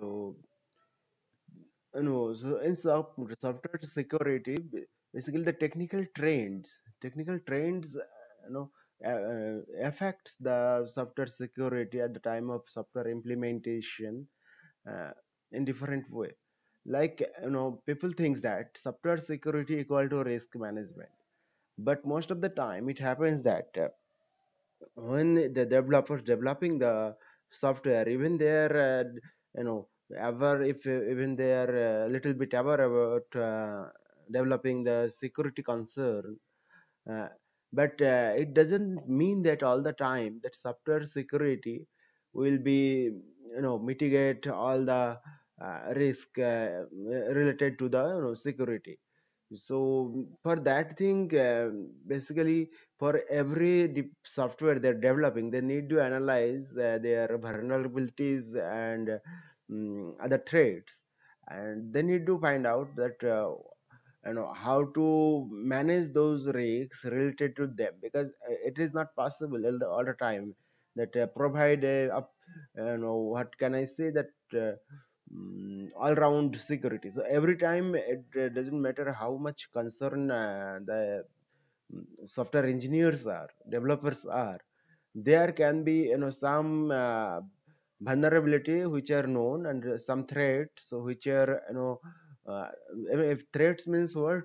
So know, so in software security, basically the technical trends, technical trends, you know, uh, affects the software security at the time of software implementation uh, in different way. Like you know, people thinks that software security equal to risk management, but most of the time it happens that uh, when the developers developing the software, even their uh, you know ever if even they are a little bit aware about uh, developing the security concern uh, but uh, it doesn't mean that all the time that software security will be you know mitigate all the uh, risk uh, related to the you know, security so for that thing uh, basically for every software they're developing they need to analyze uh, their vulnerabilities and um, other threats and they need to find out that uh, you know how to manage those risks related to them because uh, it is not possible all the, all the time that uh, provide a, you know what can i say that um, all-round security so every time it uh, doesn't matter how much concern uh, the mm, software engineers are developers are there can be you know some uh, vulnerability which are known and some threats which are you know uh, if threats means what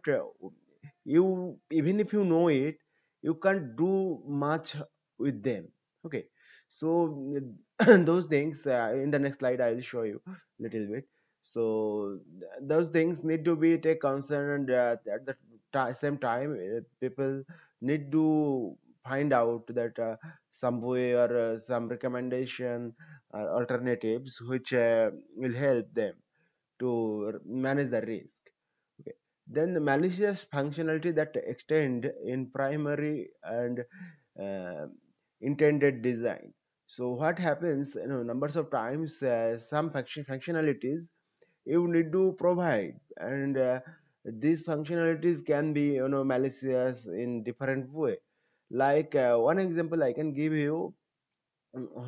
you even if you know it you can't do much with them okay so those things uh, in the next slide i'll show you a little bit so th those things need to be take concern and uh, at the same time uh, people need to find out that uh, some way or uh, some recommendation alternatives which uh, will help them to manage the risk okay then the malicious functionality that extend in primary and uh, intended design so what happens you know numbers of times uh, some function functionalities you need to provide and uh, these functionalities can be you know malicious in different way like uh, one example i can give you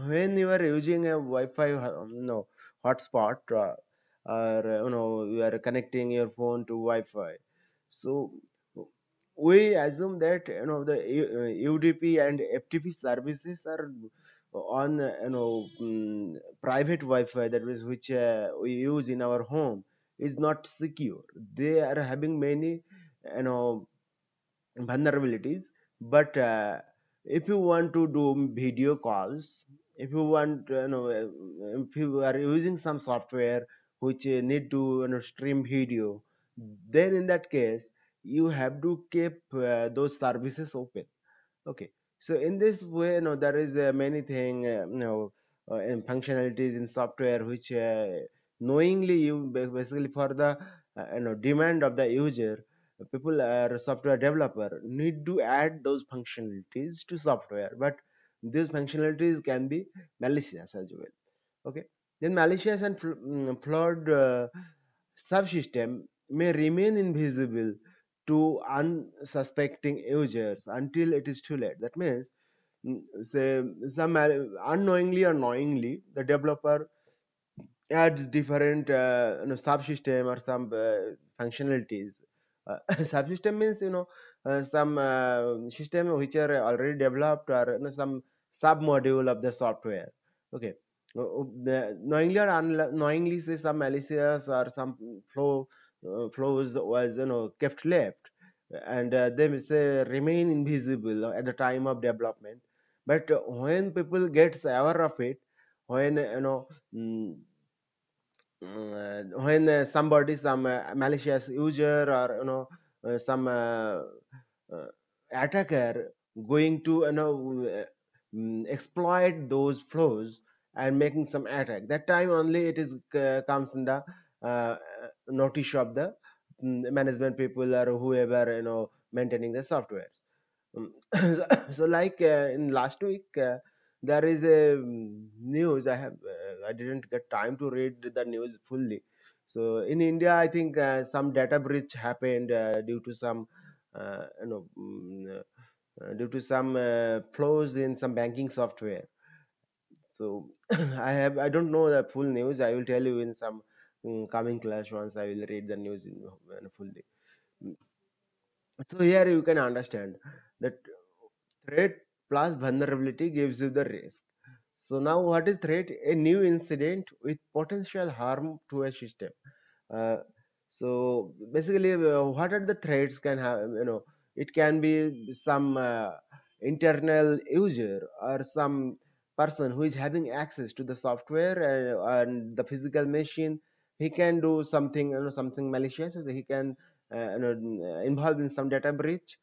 when you are using a wi-fi uh, you know hotspot uh, or you know you are connecting your phone to wi-fi so we assume that you know the udp uh, and ftp services are on you know um, private Wi-Fi that is which uh, we use in our home is not secure. They are having many you know vulnerabilities. But uh, if you want to do video calls, if you want you know if you are using some software which need to you know, stream video, then in that case you have to keep uh, those services open. Okay so in this way, you know, there is uh, many thing, uh, you know, uh, and functionalities in software which uh, knowingly you basically for the uh, you know demand of the user, people are software developer need to add those functionalities to software, but these functionalities can be malicious as well. Okay, then malicious and fl mm, flawed uh, subsystem may remain invisible to unsuspecting users until it is too late. That means, mm, say, some unknowingly or knowingly, the developer adds different uh, you know, subsystem or some uh, functionalities. Uh, subsystem means you know uh, some uh, system which are already developed or you know, some sub module of the software. Okay, uh, knowingly or unknowingly, say some malicious or some flow flows was you know kept left and uh, they say remain invisible at the time of development but uh, when people gets aware of it when you know mm, uh, when uh, somebody some uh, malicious user or you know uh, some uh, attacker going to you know mm, exploit those flows and making some attack that time only it is comes in the uh, notice of the mm, management people or whoever you know maintaining the softwares mm, so like uh, in last week uh, there is a mm, news i have uh, i didn't get time to read the news fully so in india i think uh, some data breach happened uh, due to some you know due to some flaws in some banking software so i have i don't know the full news i will tell you in some coming class once i will read the news in, full day. so here you can understand that threat plus vulnerability gives you the risk so now what is threat a new incident with potential harm to a system uh, so basically uh, what are the threats can have you know it can be some uh, internal user or some person who is having access to the software and, uh, and the physical machine he can do something you know something malicious he can uh, you know involved in some data breach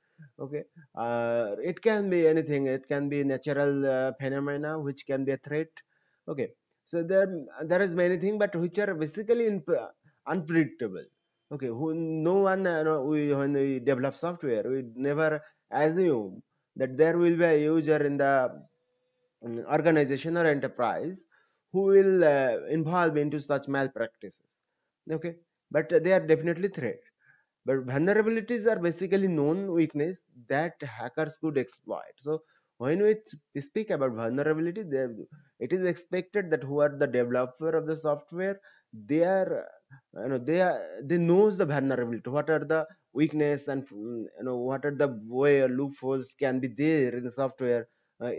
okay uh, it can be anything it can be natural uh, phenomena which can be a threat okay so there there is many things but which are basically unpredictable okay who no one you know, we, when we develop software we never assume that there will be a user in the organization or enterprise who will uh, involve into such malpractices okay but they are definitely threat but vulnerabilities are basically known weakness that hackers could exploit so when we speak about vulnerability it is expected that who are the developer of the software they are you know they are they knows the vulnerability what are the weakness and you know what are the way loopholes can be there in the software uh,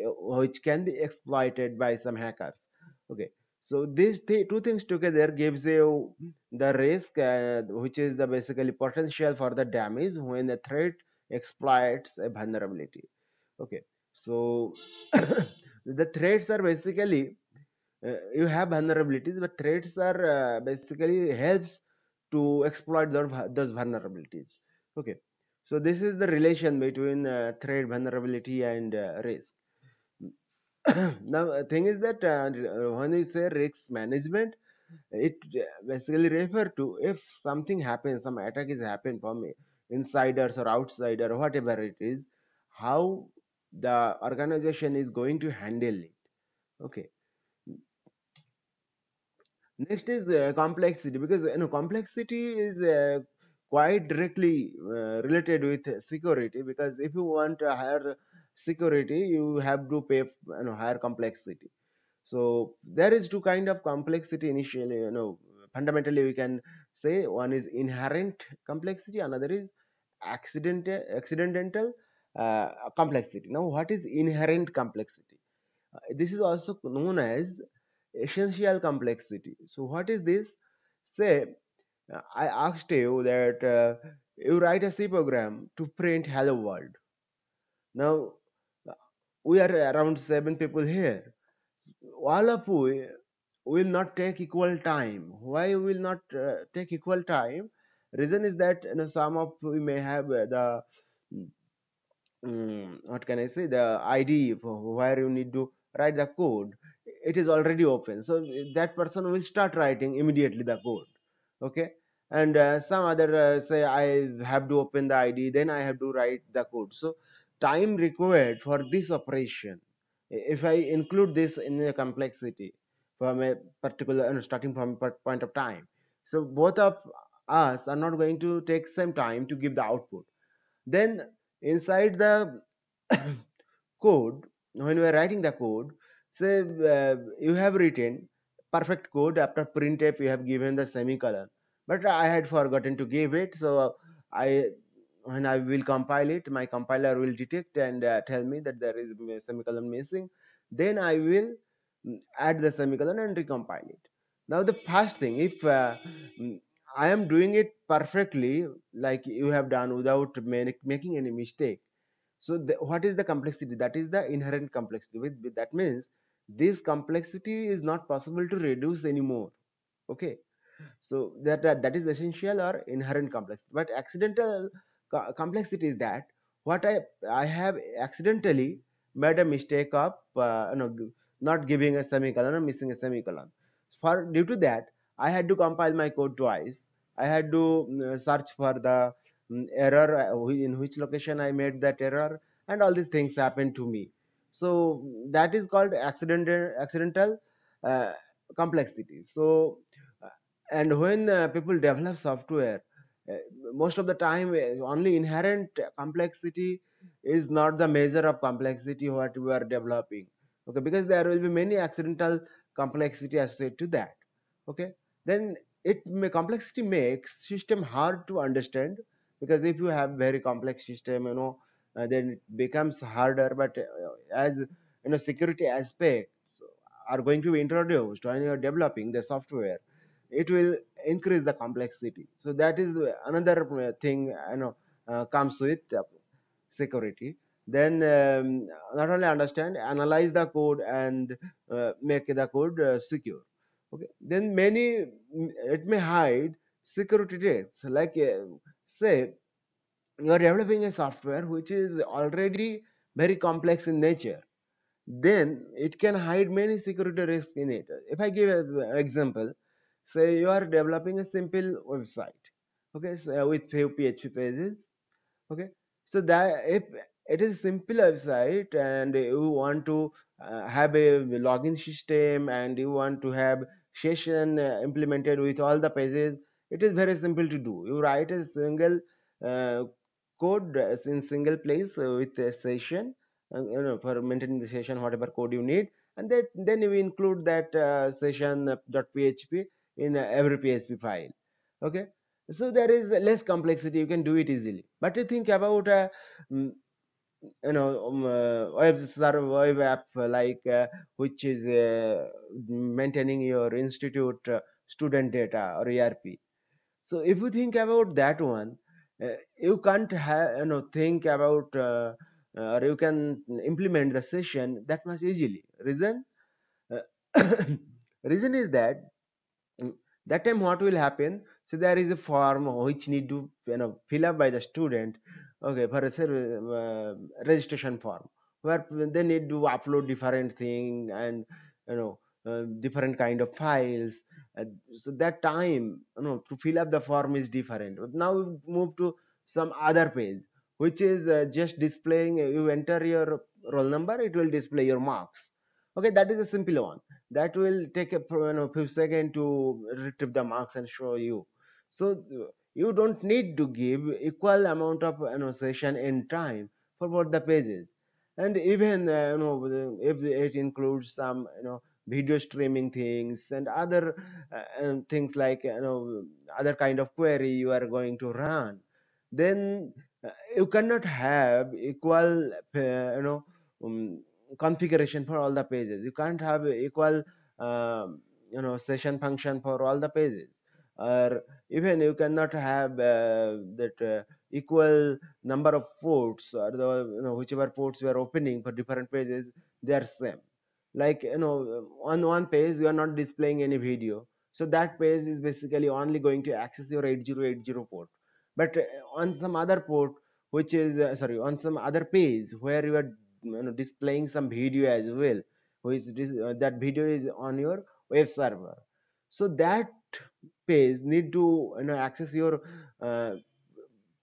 which can be exploited by some hackers okay so these th two things together gives you the risk uh, which is the basically potential for the damage when a threat exploits a vulnerability okay so the threats are basically uh, you have vulnerabilities but threats are uh, basically helps to exploit those vulnerabilities okay so this is the relation between uh, threat vulnerability and uh, risk now the uh, thing is that uh, when you say risk management it uh, basically refer to if something happens some attack is happen from insiders or outsider or whatever it is how the organization is going to handle it okay next is uh, complexity because you know complexity is uh, quite directly uh, related with security because if you want a higher security you have to pay you know higher complexity so there is two kind of complexity initially you know fundamentally we can say one is inherent complexity another is accident accidental uh, complexity now what is inherent complexity uh, this is also known as essential complexity so what is this say uh, i asked you that uh, you write a c program to print hello world now we are around seven people here all of we will not take equal time why will not uh, take equal time reason is that you know some of we may have uh, the um, what can i say the id where you need to write the code it is already open so that person will start writing immediately the code okay and uh, some other uh, say i have to open the id then i have to write the code so time required for this operation if I include this in the complexity from a particular starting from a point of time. So both of us are not going to take same time to give the output. Then inside the code, when we are writing the code, say uh, you have written perfect code after printf you have given the semicolon, but I had forgotten to give it. So I when I will compile it, my compiler will detect and uh, tell me that there is a semicolon missing. Then I will mm, add the semicolon and recompile it. Now the first thing, if uh, mm, I am doing it perfectly, like you have done without making any mistake. So the, what is the complexity? That is the inherent complexity. That means this complexity is not possible to reduce anymore. Okay. So that, that, uh, that is essential or inherent complexity. But accidental co complexity is that what I I have accidentally made a mistake of uh, you know not giving a semicolon or missing a semicolon. For due to that, I had to compile my code twice. I had to mm, search for the mm, error uh, in which location I made that error, and all these things happened to me. So that is called accidental accidental uh, complexity. So uh, and when uh, people develop software, uh, most of the time uh, only inherent complexity is not the measure of complexity what we are developing okay because there will be many accidental complexity associated to that okay then it may complexity makes system hard to understand because if you have very complex system you know uh, then it becomes harder but uh, as you know security aspects are going to be introduced when you're developing the software it will increase the complexity so that is another uh, thing you know uh, comes with uh, security then um, not only understand analyze the code and uh, make the code uh, secure okay then many it may hide security risks. like uh, say you are developing a software which is already very complex in nature then it can hide many security risks in it if i give an example say you are developing a simple website okay so uh, with few php pages okay so that if it is simple website and you want to uh, have a login system and you want to have session uh, implemented with all the pages it is very simple to do you write a single uh, code in single place with a session uh, you know for maintaining the session whatever code you need and that then you include that uh, session.php in every PHP file. Okay, so there is less complexity. You can do it easily. But you think about a uh, mm, you know um, uh, web server, web app uh, like uh, which is uh, maintaining your institute uh, student data or ERP. So if you think about that one, you can't have you know think about or you can implement the session that much easily. Reason reason is that that time what will happen so there is a form which need to you know fill up by the student okay for a uh, registration form where they need to upload different thing and you know uh, different kind of files uh, so that time you know to fill up the form is different but now we move to some other page which is uh, just displaying you enter your roll number it will display your marks okay that is a simple one that will take a you know few second to retrieve the marks and show you so you don't need to give equal amount of annotation in time for both the pages and even uh, you know if it includes some you know video streaming things and other uh, and things like you know other kind of query you are going to run then uh, you cannot have equal uh, you know um, configuration for all the pages you can't have equal um, you know session function for all the pages or even you cannot have uh, that uh, equal number of ports or the you know whichever ports you are opening for different pages they are same like you know on one page you are not displaying any video so that page is basically only going to access your 8080 port but uh, on some other port which is uh, sorry on some other page where you are you know, displaying some video as well which uh, that video is on your web server so that page need to you know access your uh,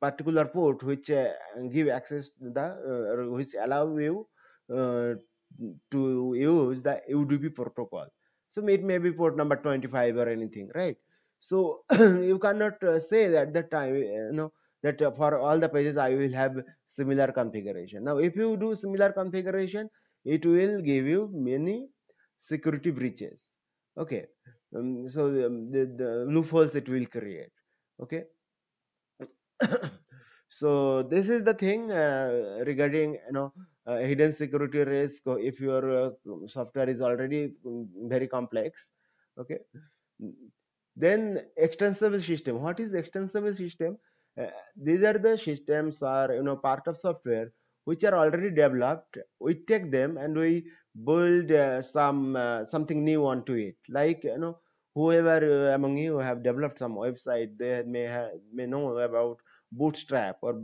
particular port which uh, give access to the uh, which allow you uh, to use the UDP protocol so it may be port number 25 or anything right so you cannot uh, say that the time you know that uh, for all the pages I will have similar configuration. Now if you do similar configuration, it will give you many security breaches. Okay, um, so um, the, the loopholes it will create. Okay. so this is the thing uh, regarding you know uh, hidden security risk if your uh, software is already um, very complex okay then extensible system what is extensible system these are the systems or you know part of software which are already developed we take them and we build uh, some uh, something new onto it like you know whoever uh, among you have developed some website they may have, may know about bootstrap or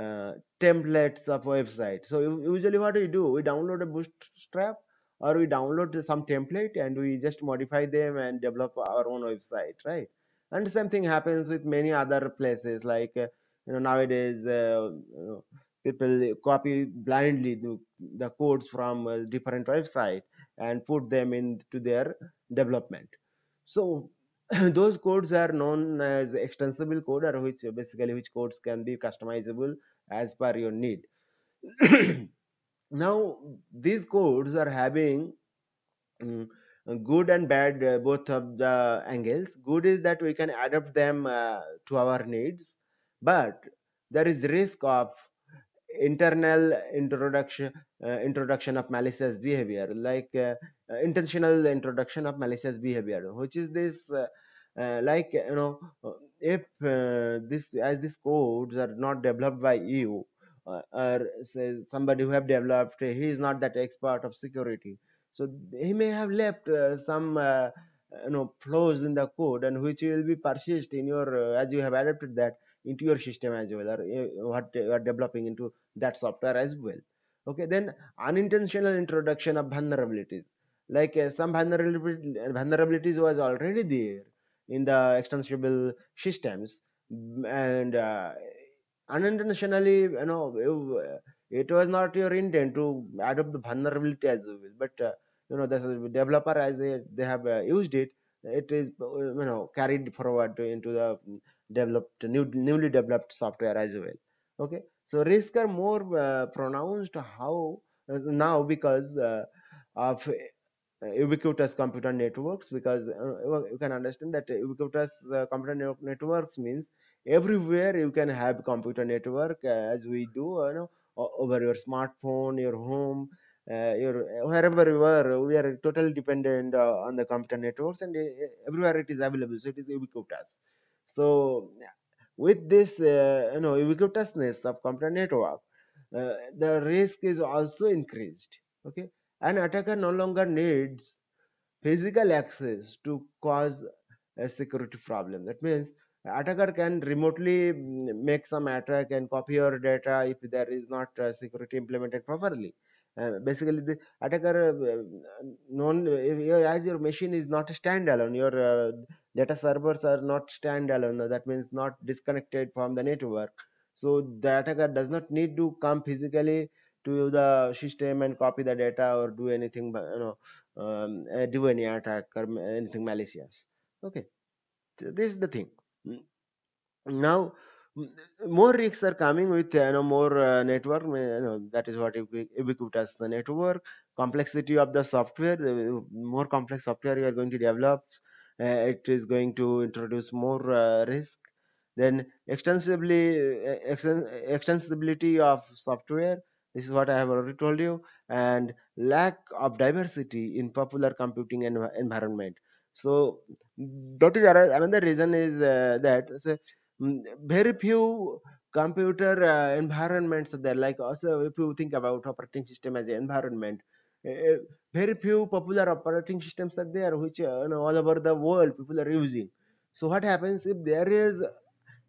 uh, templates of website so usually what we do we download a bootstrap or we download some template and we just modify them and develop our own website right and same thing happens with many other places like uh, you know nowadays uh, you know, people copy blindly the, the codes from uh, different website and put them into their development so those codes are known as extensible code or which basically which codes can be customizable as per your need now these codes are having um, good and bad uh, both of the angles good is that we can adapt them uh, to our needs but there is risk of internal introduction uh, introduction of malicious behavior like uh, uh, intentional introduction of malicious behavior which is this uh, like you know if this as these codes are not developed by you or say somebody who have developed he is not that expert of security so he may have left uh, some uh, you know flaws in the code and which will be persist in your uh, as you have adapted that into your system as well or what you are developing into that software as well okay then unintentional introduction of vulnerabilities like uh, some vulnerability, vulnerabilities was already there in the extensible systems and uh, unintentionally you know it was not your intent to adopt vulnerability as well but uh, you know the developer as they have uh, used it it is uh, you know carried forward into the mm, developed new newly developed software as well okay so risks are more uh, pronounced how now because uh, of uh, ubiquitous computer networks because uh, you can understand that ubiquitous computer networks means everywhere you can have computer network as we do you know over your smartphone your home uh, uh, wherever you are, we are totally dependent uh, on the computer networks and everywhere it is available. So it is ubiquitous. So with this, you know, ubiquitousness of computer network, the risk is also increased. Okay, an attacker no longer needs physical access to cause a security problem. That means attacker can remotely mm, make some attack and copy your data if there is not security implemented properly. Uh, basically the attacker uh, your as your machine is not standalone your uh, data servers are not standalone that means not disconnected from the network so the attacker does not need to come physically to the system and copy the data or do anything you know um, do any attack or anything malicious okay so this is the thing now more rigs are coming with you know more uh, network you know, that is what ubiquitous the network complexity of the software the more complex software you are going to develop uh, it is going to introduce more uh, risk then extensively uh, extensibility of software this is what i have already told you and lack of diversity in popular computing env environment so that is another reason is uh, that very few computer uh, environments there like also if you think about operating system as an environment uh, very few popular operating systems are there which uh, you know, all over the world people are using so what happens if there is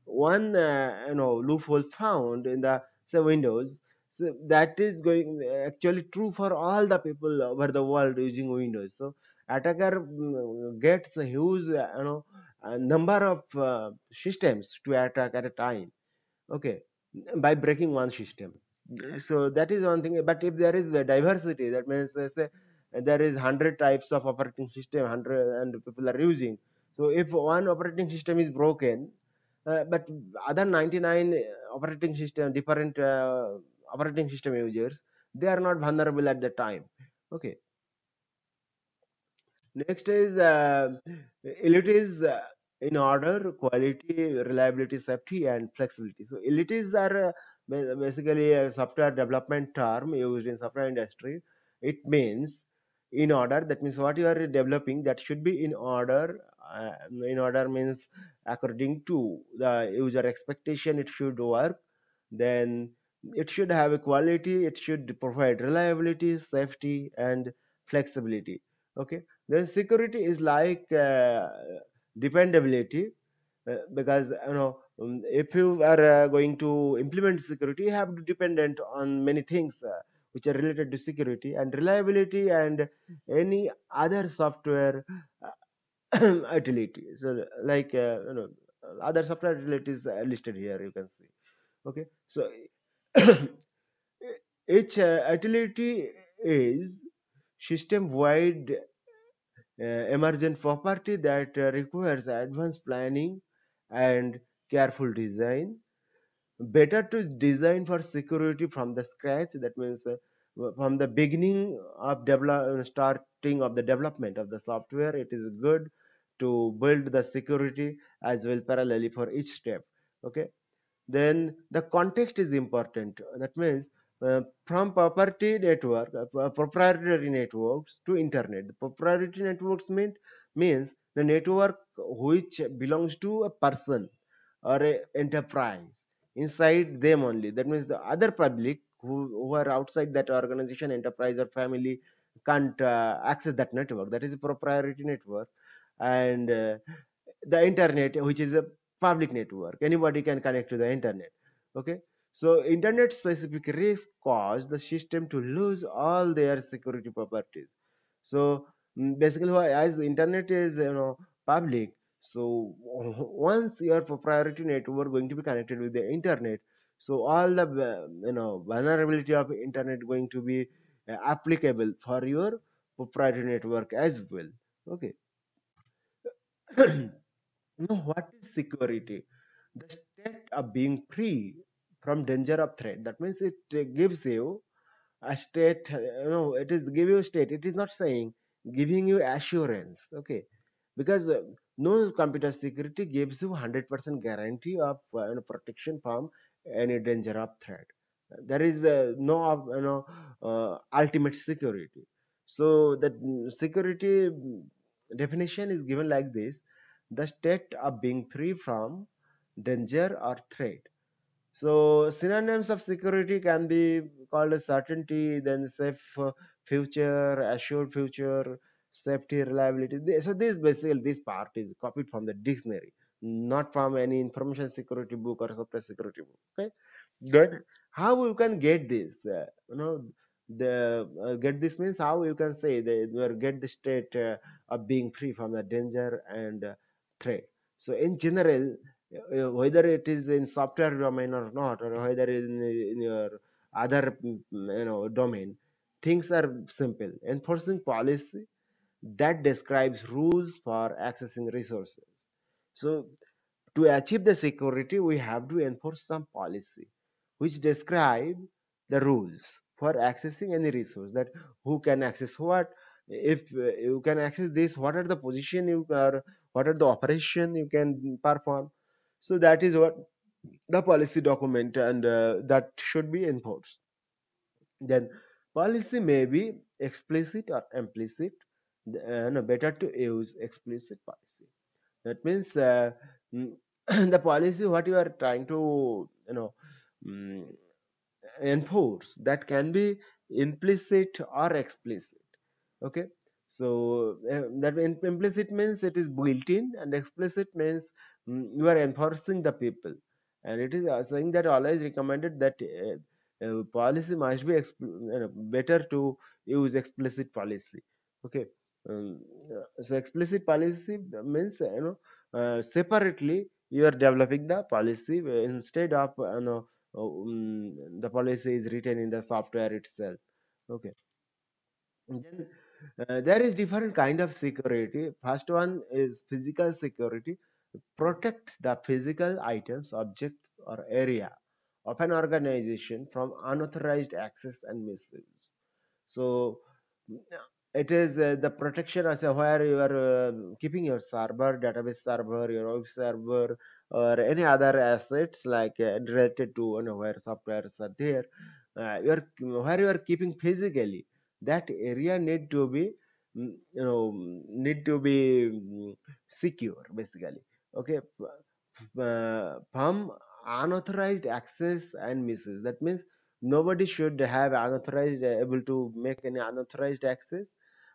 one uh, you know loophole found in the windows so that is going actually true for all the people over the world using windows so attacker mm, gets a huge uh, you know a number of uh, systems to attack at a time okay by breaking one system so that is one thing but if there is a diversity that means say, there is 100 types of operating system 100 and people are using so if one operating system is broken uh, but other 99 operating system different uh, operating system users they are not vulnerable at the time okay Next is uh, elite is uh, in order, quality, reliability, safety, and flexibility. So elites are uh, basically a software development term used in software industry. It means in order. That means what you are developing that should be in order. Uh, in order means according to the user expectation, it should work. Then it should have a quality. It should provide reliability, safety, and flexibility. Okay then security is like uh, dependability uh, because you know um, if you are uh, going to implement security you have to dependent on many things uh, which are related to security and reliability and any other software uh, utility so like uh, you know other software utilities listed here you can see okay so each utility is system wide uh, emergent property that uh, requires advanced planning and careful design better to design for security from the scratch that means uh, from the beginning of develop uh, starting of the development of the software it is good to build the security as well parallelly for each step okay then the context is important that means uh, from property network, uh, proprietary networks to internet. The proprietary networks mean, means the network which belongs to a person or a enterprise inside them only. That means the other public who, who are outside that organization, enterprise or family can't uh, access that network. That is a proprietary network. And uh, the internet, which is a public network, anybody can connect to the internet. Okay so internet specific risk caused the system to lose all their security properties. So mm, basically as the internet is you know public so once your proprietary network going to be connected with the internet so all the uh, you know vulnerability of internet going to be uh, applicable for your proprietary network as well okay now what is security the state of being free from danger of threat that means it uh, gives you a state uh, you know it is give you state it is not saying giving you assurance okay because uh, no computer security gives you 100% guarantee of you know, protection from any danger of threat there is uh, no you know uh, ultimate security so the security definition is given like this the state of being free from danger or threat so synonyms of security can be called as certainty, then safe uh, future, assured future, safety, reliability. So this basically this part is copied from the dictionary, not from any information security book or software security book. Okay, good. How you can get this? Uh, you know, the uh, get this means how you can say that you get the state uh, of being free from the danger and uh, threat. So in general, uh, whether it is in software domain or not or whether in, in your other mm, you know domain things are simple enforcing policy that describes rules for accessing resources so to achieve the security we have to enforce some policy which describe the rules for accessing any resource that who can access what if uh, you can access this what are the position you are what are the operation you can perform so that is what the policy document and uh, that should be enforced. Then policy may be explicit or implicit. Uh, no, better to use explicit policy. That means uh, mm, the policy what you are trying to you know um, enforce that can be implicit or explicit. Okay, so uh, that implicit means it is built in and explicit means um, you are enforcing the people and it is uh, saying that Allah recommended that uh, uh, policy must be better to use explicit policy okay um, uh, so explicit policy means you know uh, separately you are developing the policy instead of you know um, the policy is written in the software itself okay then uh, there is different kind of security. First one is physical security. Protect the physical items, objects or area of an organization from unauthorized access and misuse. So it is uh, the protection as a where you are uh, keeping your server, database server, your web server or any other assets like uh, related to you know, where softwares are there. Uh, you are, where you are keeping physically that area need to be mm, you know mm, need to be mm, secure basically okay from uh, unauthorized access and misuse that means nobody should have unauthorized uh, able to make any unauthorized access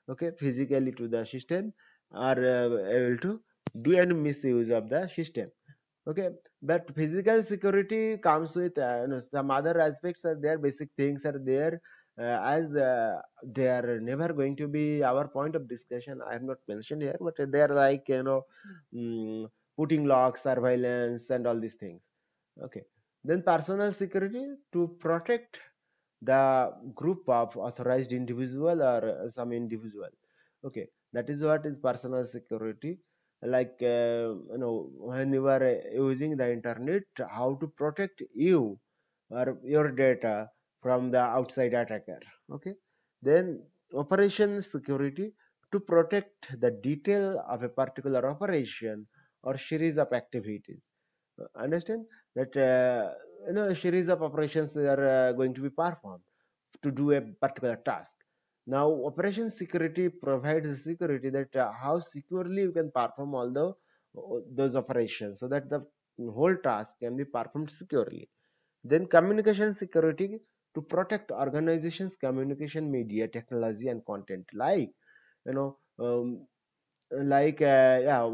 okay physically to the system or uh, able to do any misuse of the system okay but physical security comes with uh, you know, some other aspects are there basic things are there uh, as uh, they are never going to be our point of discussion i have not mentioned here but they are like you know um, putting locks surveillance and all these things okay then personal security to protect the group of authorized individual or some individual okay that is what is personal security like uh, you know when you are using the internet how to protect you or your data from the outside attacker okay then operation security to protect the detail of a particular operation or series of activities uh, understand that uh, you know a series of operations are uh, going to be performed to do a particular task now operation security provides the security that uh, how securely you can perform all the uh, those operations so that the whole task can be performed securely then communication security to protect organizations communication media technology and content like you know um, like uh, yeah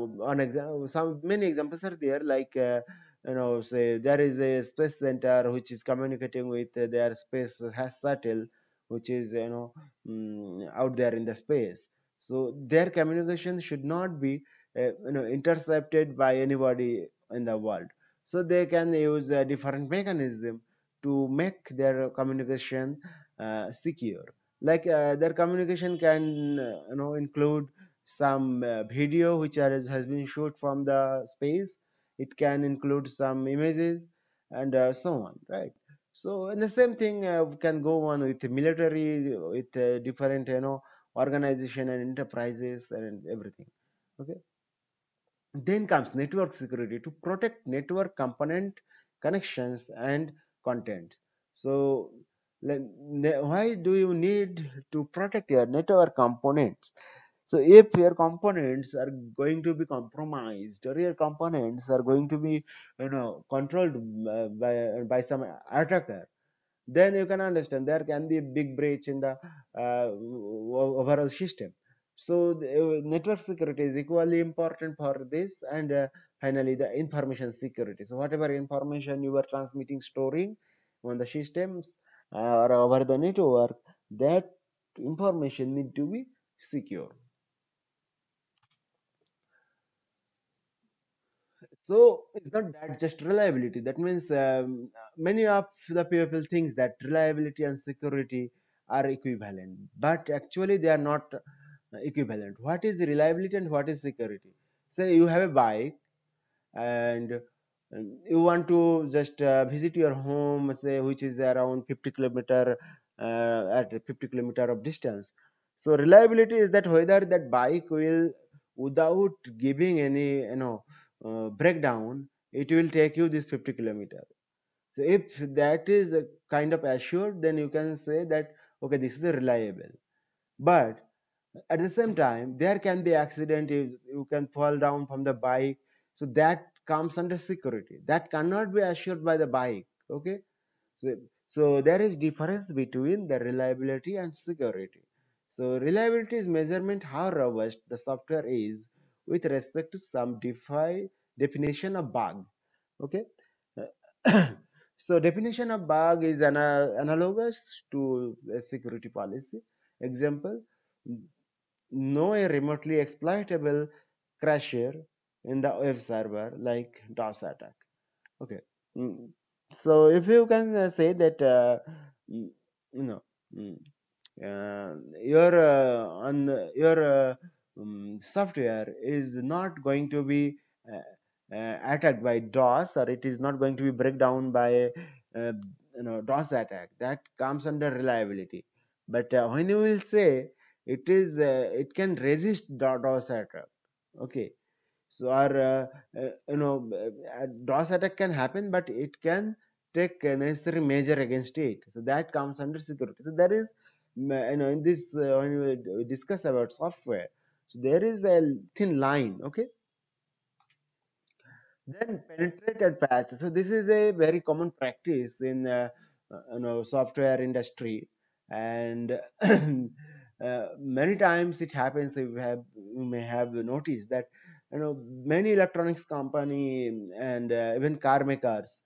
example some many examples are there like uh, you know say there is a space center which is communicating with their space shuttle which is you know um, out there in the space so their communication should not be uh, you know intercepted by anybody in the world so they can use a different mechanism to make their communication uh, secure like uh, their communication can uh, you know include some uh, video which are, has been shot from the space it can include some images and uh, so on right so in the same thing uh, can go on with military with different you know organization and enterprises and everything okay then comes network security to protect network component connections and content so why do you need to protect your network components so if your components are going to be compromised or your components are going to be you know controlled uh, by by some attacker then you can understand there can be a big breach in the uh, overall system so the, uh, network security is equally important for this and uh, finally the information security so whatever information you are transmitting storing on the systems uh, or over the network that information need to be secure so it's not that just reliability that means um, many of the people think that reliability and security are equivalent but actually they are not uh, equivalent what is reliability and what is security say you have a bike and um, you want to just uh, visit your home say which is around 50 kilometer uh, at 50 kilometer of distance so reliability is that whether that bike will without giving any you know uh, breakdown it will take you this 50 kilometer so if that is a kind of assured then you can say that okay this is reliable but at the same time there can be accident you, you can fall down from the bike so that comes under security. That cannot be assured by the bike. Okay. So, so there is difference between the reliability and security. So reliability is measurement how robust the software is with respect to some defi definition of bug. Okay. so definition of bug is an, analogous to a security policy. Example, no remotely exploitable crasher in the web server like DOS attack okay mm. so if you can uh, say that uh, you know mm, uh, your uh, on your um, software is not going to be uh, attacked by DOS or it is not going to be break down by you know DOS attack that comes under reliability but when you will say it is it can resist DOS attack okay so our uh, uh, you know DOS attack can happen but it can take necessary measure against it so that comes under security so there is you know in this uh, when we discuss about software so there is a thin line okay then penetrate and pass. so this is a very common practice in uh, you know software industry and uh, many times it happens you have you may have noticed that you know many electronics company and uh, even car makers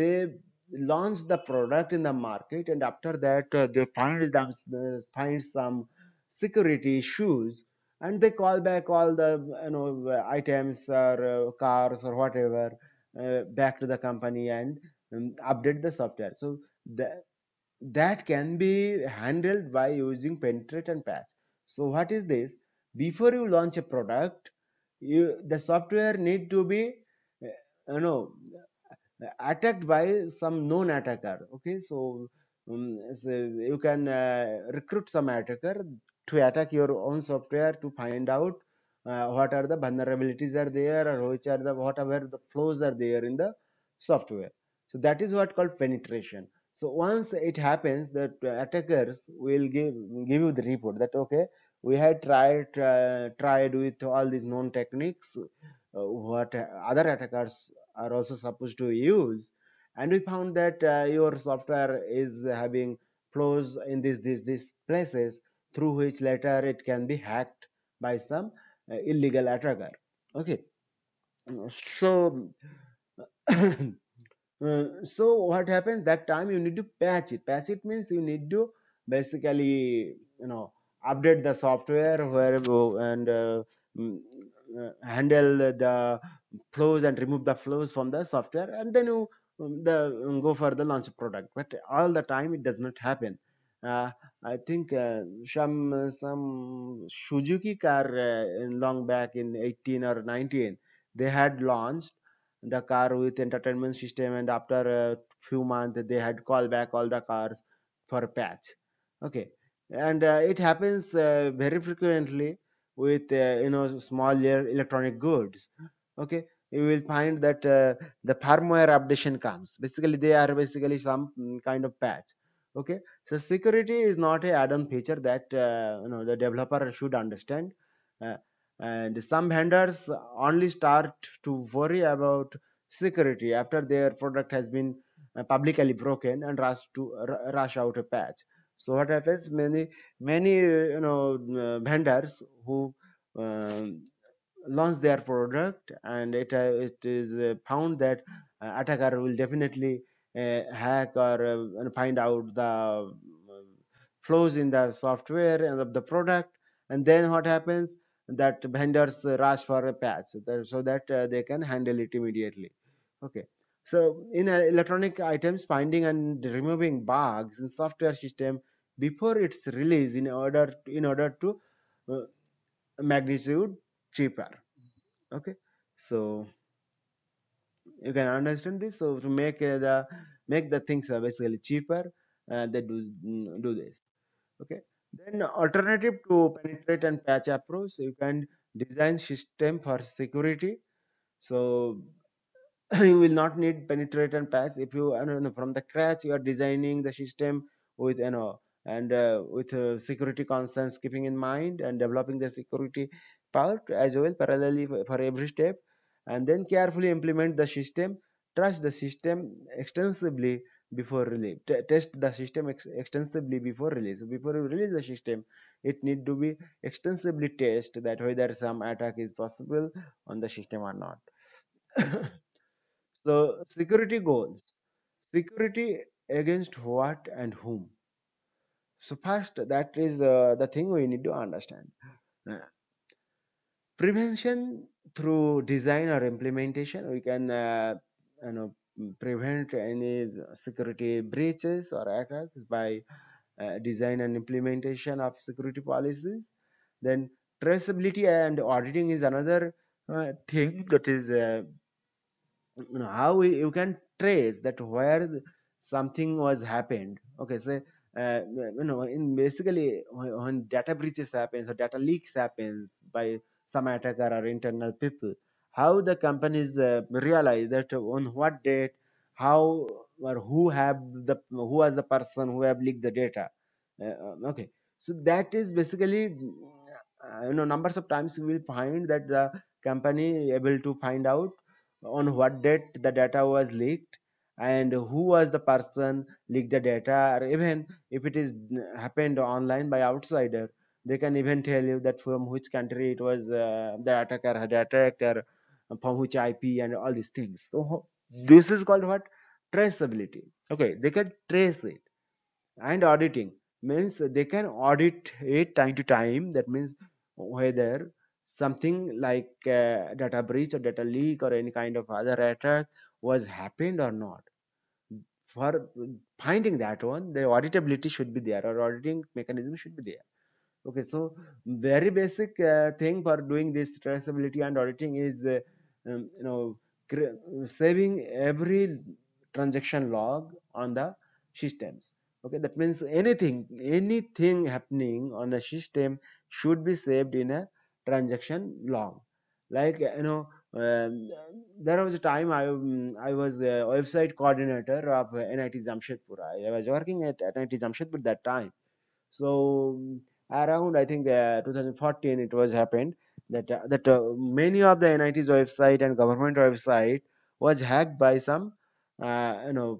they launch the product in the market and after that uh, they find them find some security issues and they call back all the you know items or uh, cars or whatever uh, back to the company and um, update the software so that that can be handled by using penetrate and patch so what is this before you launch a product you, the software need to be uh, you know attacked by some known attacker okay so, um, so you can uh, recruit some attacker to attack your own software to find out uh, what are the vulnerabilities are there or which are the whatever the flaws are there in the software so that is what called penetration so once it happens that attackers will give give you the report that okay we had tried uh, tried with all these known techniques uh, what other attackers are also supposed to use and we found that uh, your software is having flaws in these these these places through which later it can be hacked by some uh, illegal attacker okay so uh, so what happens that time you need to patch it patch it means you need to basically you know update the software where and uh, mm, uh, handle the flows and remove the flows from the software and then you uh, um, the um, go for the launch product but all the time it does not happen uh, i think uh, some some suzuki car uh, long back in 18 or 19 they had launched the car with entertainment system and after a few months they had called back all the cars for patch okay and uh, it happens uh, very frequently with uh, you know smaller electronic goods okay you will find that uh, the firmware updation comes basically they are basically some mm, kind of patch okay so security is not a add-on feature that uh, you know the developer should understand uh, and some vendors only start to worry about security after their product has been publicly broken and rush to rush out a patch so what happens many many you know uh, vendors who um, launch their product and it uh, it is uh, found that attacker will definitely hack or find out the um, flows in the software and of the product and then what happens that vendors rush for a patch so that, so that uh, they can handle it immediately okay so in uh, electronic items, finding and removing bugs in software system before its release in order in order to uh, magnitude cheaper. Okay, so you can understand this. So to make uh, the make the things uh, basically cheaper, uh, they do mm, do this. Okay, then alternative to penetrate and patch approach, you can design system for security. So you will not need penetrate and pass if you, you know, from the scratch you are designing the system with you know and uh, with uh, security concerns keeping in mind and developing the security part as well parallelly for, for every step and then carefully implement the system trust the system extensively before release T test the system ex extensively before release before you release the system it need to be extensively test that whether some attack is possible on the system or not So security goals. Security against what and whom? So first, that is the, the thing we need to understand. Uh, prevention through design or implementation, we can uh, you know prevent any security breaches or attacks by uh, design and implementation of security policies. Then traceability and auditing is another uh, thing that is uh, you know how we, you can trace that where something was happened okay so uh, you know in basically when data breaches happen so data leaks happens by some attacker or internal people how the companies uh, realize that on what date how or who have the who was the person who have leaked the data uh, okay so that is basically uh, you know numbers of times you will find that the company able to find out on what date the data was leaked and who was the person leaked the data or even if it is uh, happened online by outsider they can even tell you that from which country it was uh, the attacker had attacked or uh, from which ip and all these things so this is called what traceability okay they can trace it and auditing means they can audit it time to time that means whether something like data breach or data leak or any kind of other attack was happened or not for finding that one the auditability should be there or auditing mechanism should be there okay so very basic uh, thing for doing this traceability and auditing is uh, um, you know saving every transaction log on the systems okay that means anything anything happening on the system should be saved in a transaction log like you know um, there was a time i um, i was a website coordinator of uh, nit jamshedpur i was working at, nit jamshedpur that time so around i think uh, 2014 it was happened that uh, that uh, many of the nit's website and government website was hacked by some uh, you know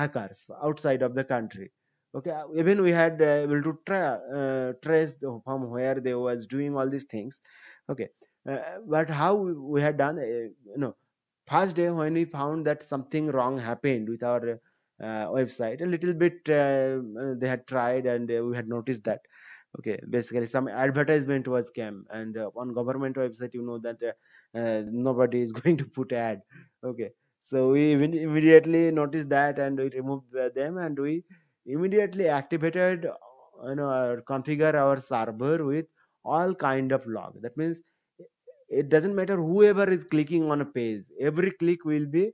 hackers outside of the country okay uh, even we had uh, able to tra uh, trace the, from where they was doing all these things okay uh, but how we had done uh, you know first day when we found that something wrong happened with our uh, website a little bit they had tried and we had noticed that okay basically some advertisement was came and on government website you know that nobody is going to put ad okay so we immediately noticed that and we removed them and we immediately activated you know configure our server with all kind of log that means it doesn't matter whoever is clicking on a page every click will be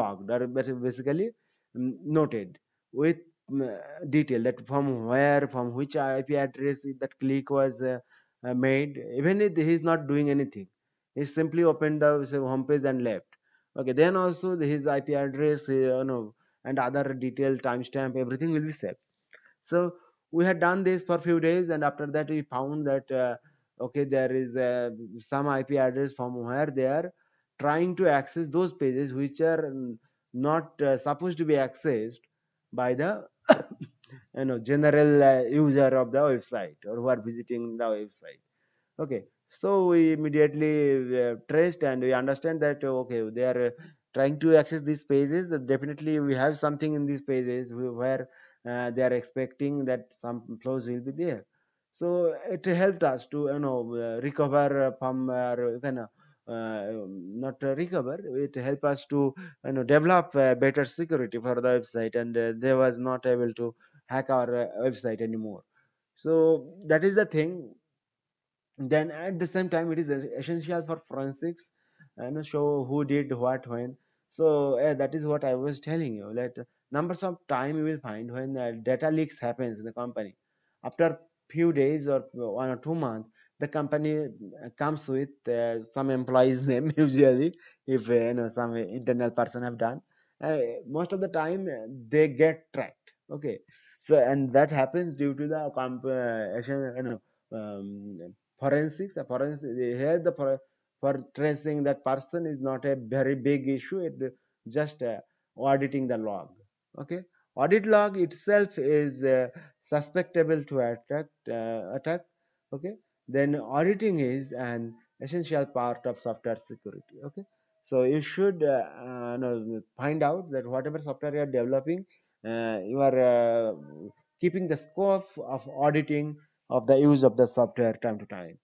logged or basically mm, noted with mm, detail that from where from which ip address that click was uh, uh, made even if he is not doing anything he simply opened the home page and left okay then also his ip address you know and other detailed timestamp everything will be saved so we had done this for few days and after that we found that uh, okay there is uh, some ip address from where they are trying to access those pages which are not uh, supposed to be accessed by the you know general uh, user of the website or who are visiting the website okay so we immediately uh, traced and we understand that okay they are trying to access these pages definitely we have something in these pages where uh, they are expecting that some flows will be there so it helped us to you know uh, recover from you know, uh, uh um, not recover it helped us to you know develop better security for the website and uh, they was not able to hack our uh, website anymore so that is the thing then at the same time it is essential for forensics and show who did what when so uh, that is what i was telling you that numbers of time you will find when uh, data leaks happens in the company after few days or one or two months the company uh, comes with uh, some employee's name usually if uh, you know some internal person have done uh, most of the time they get tracked okay so and that happens due to the comp you know um, forensics forensic here the for tracing that person is not a very big issue it just uh, auditing the log okay audit log itself is uh, susceptible to attack uh, attack okay then auditing is an essential part of software security okay so you should uh, uh find out that whatever software you are developing uh, you are uh, keeping the scope of auditing of the use of the software time to time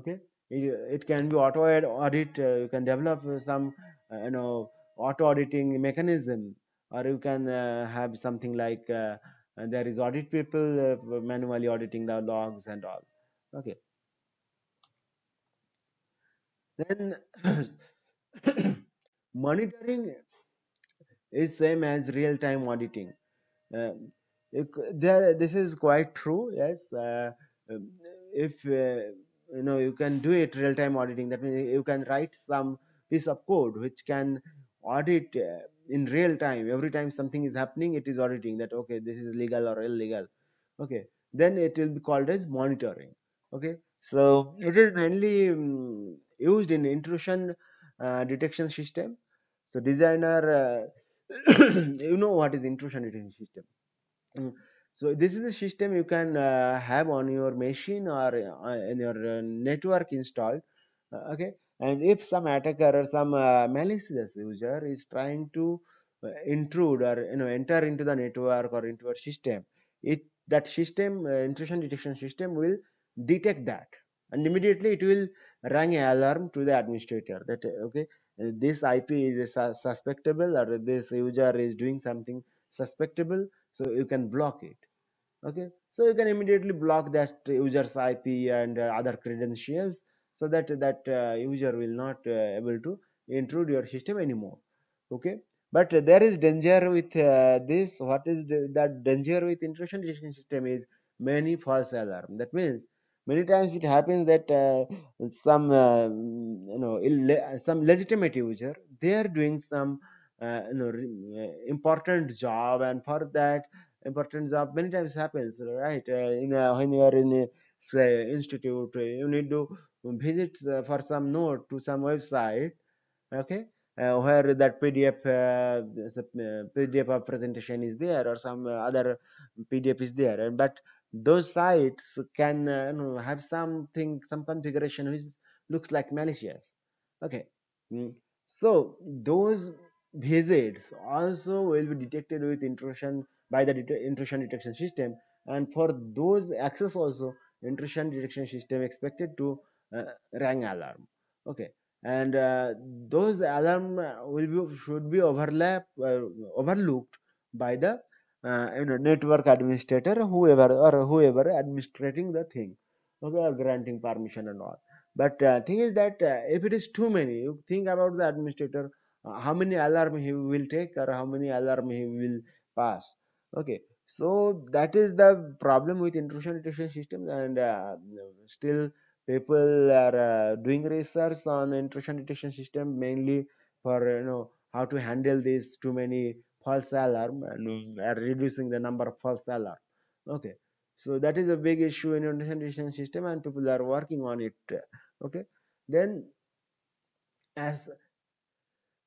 okay it, it can be auto audit uh, you can develop some uh, you know auto auditing mechanism or you can uh, have something like uh, there is audit people uh, manually auditing the logs and all okay then monitoring is same as real time auditing uh, it, there this is quite true yes um, if you know you can do it real-time auditing that means you can write some piece of code which can audit uh, in real time every time something is happening it is auditing that okay this is legal or illegal okay then it will be called as monitoring okay so it is mainly um, used in intrusion uh, detection system so designer uh, you know what is intrusion detection system mm so this is the system you can uh, have on your machine or uh, in your uh, network installed uh, okay and if some attacker or some malicious user is trying to intrude or you know enter into the network or into your system it that system intrusion detection system will detect that and immediately it will ring an alarm to the administrator that okay this ip is suspectable or this user is doing something suspectable so you can block it okay so you can immediately block that user's ip and uh, other credentials so that that uh, user will not uh, able to intrude your system anymore okay but there is danger with uh, this what is the, that danger with intrusion detection system is many false alarm that means many times it happens that uh, some uh, you know some legitimate user they are doing some you know important job and for that important job many times happens right uh, in uh, when you are in say institute uh, you need to visit for some note to some website okay uh, where that PDF uh, PDF of presentation is there or some other PDF is there and but those sites can uh, you know, have something some configuration which looks like malicious okay mm. so those visits also will be detected with intrusion by the det intrusion detection system and for those access also intrusion detection system expected to uh, ring alarm okay and uh, those alarm uh, will be should be overlap uh, overlooked by the uh, you know network administrator whoever or whoever administrating the thing okay or granting permission and all but uh, thing is that if it is too many you think about the administrator how many alarm he will take or how many alarm he will pass okay so that is the problem with intrusion detection systems and uh, still people are uh, doing research on intrusion detection system mainly for you know how to handle these too many false alarm and are reducing the number of false alarm okay so that is a big issue in intrusion detection system and people are working on it okay then as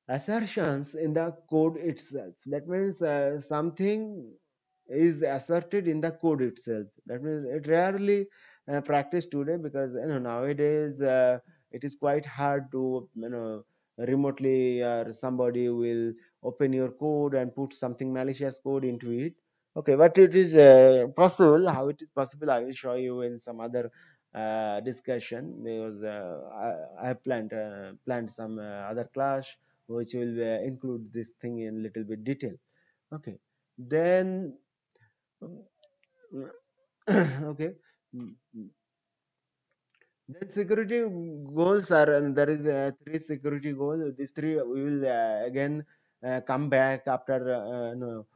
assertions in the code itself. That means uh, something is asserted in the code itself. That means it rarely uh, practiced today because you know nowadays uh, it is quite hard to you know remotely or uh, somebody will open your code and put something malicious code into it. Okay, but it is uh, possible. How it is possible, I will show you in some other uh, discussion because I, I, planned planned some other class which will uh, include this thing in little bit detail okay then okay then security goals are and there is uh, three security goals these three we will uh, again uh, come back after uh, no,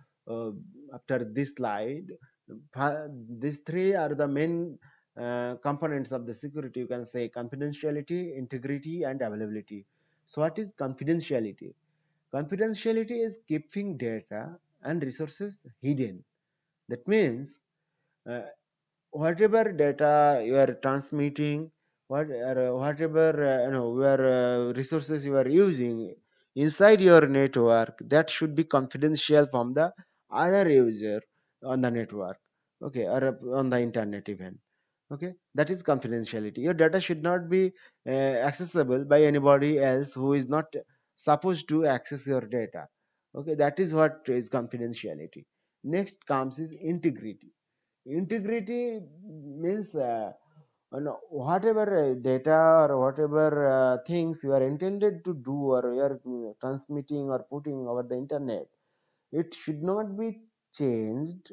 after this slide these three are the main components of the security you can say confidentiality integrity and availability so what is confidentiality? Confidentiality is keeping data and resources hidden. That means uh, whatever data you are transmitting, what uh, whatever uh, you know, your uh, resources you are using inside your network, that should be confidential from the other user on the network, okay, or uh, on the internet even okay that is confidentiality your data should not be uh, accessible by anybody else who is not supposed to access your data okay that is what is confidentiality next comes is integrity integrity means uh, whatever uh, data or whatever uh, things you are intended to do or you are transmitting or putting over the internet it should not be changed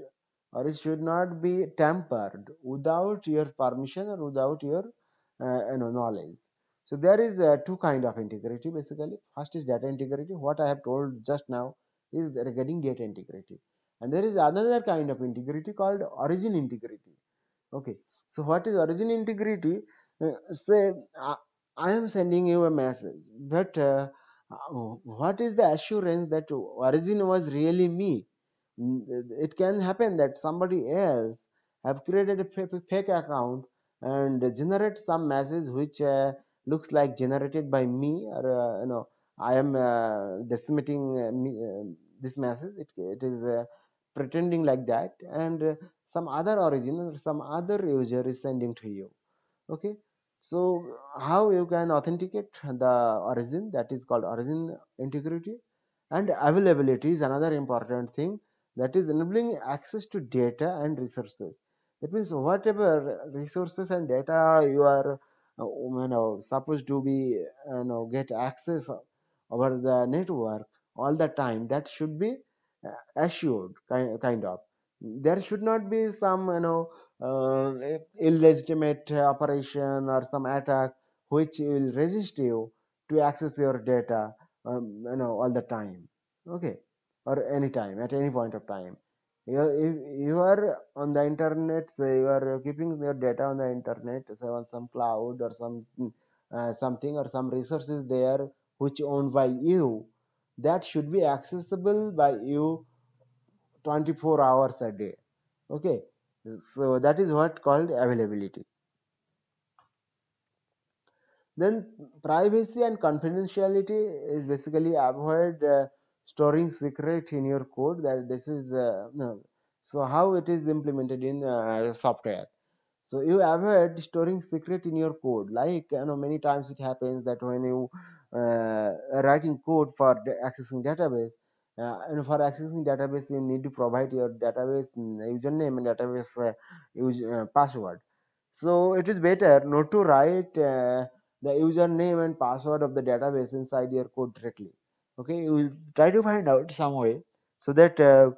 or it should not be tampered without your permission or without your uh, you know, knowledge so there is uh, two kind of integrity basically first is data integrity what i have told just now is regarding data integrity and there is another kind of integrity called origin integrity okay so what is origin integrity uh, say I, uh, I am sending you a message but uh, uh, what is the assurance that origin was really me it can happen that somebody else have created a fake account and generate some message which uh, looks like generated by me or uh, you know i am uh, decimating uh, me, uh, this message it, it is uh, pretending like that and some other origin or some other user is sending to you okay so how you can authenticate the origin that is called origin integrity and availability is another important thing that is enabling access to data and resources that means whatever resources and data you are uh, um, you know supposed to be uh, you know get access over the network all the time that should be uh, assured kind, of there should not be some you know uh, illegitimate operation or some attack which will resist you to access your data um, you know all the time okay or any time at any point of time you if you are on the internet so you are keeping your data on the internet so on some cloud or some mm, uh, something or some resources there which owned by you that should be accessible by you 24 hours a day okay so that is what called availability then privacy and confidentiality is basically avoid uh, storing secret in your code that this is uh, no. so how it is implemented in uh, software so you avoid storing secret in your code like you know many times it happens that when you uh, writing code for accessing database uh, and for accessing database you need to provide your database username and database uh, use, uh, password so it is better not to write uh, the username and password of the database inside your code directly okay you try to find out some way so that uh,